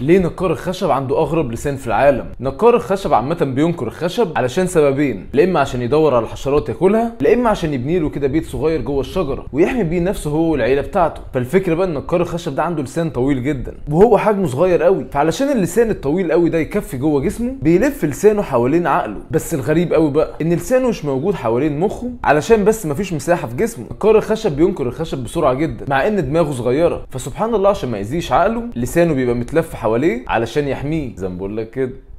ليه نقار الخشب عنده اغرب لسان في العالم نقار الخشب عامه بينكر الخشب علشان سببين لا اما عشان يدور على الحشرات ياكلها لا اما عشان يبني له كده بيت صغير جوه الشجره ويحمي بيه نفسه هو والعيله بتاعته فالفكره بقى ان نقار الخشب ده عنده لسان طويل جدا وهو حجمه صغير قوي فعلشان اللسان الطويل قوي ده يكفي جوه جسمه بيلف لسانه حوالين عقله بس الغريب قوي بقى ان لسانه مش موجود حوالين مخه علشان بس مفيش مساحه في جسمه نقار الخشب بينكر الخشب بسرعه جدا مع ان دماغه صغيره فسبحان الله عشان ما يزيش عقله لسانه بيبقى متلف حواليه علشان يحميه زي ما بقول لك كده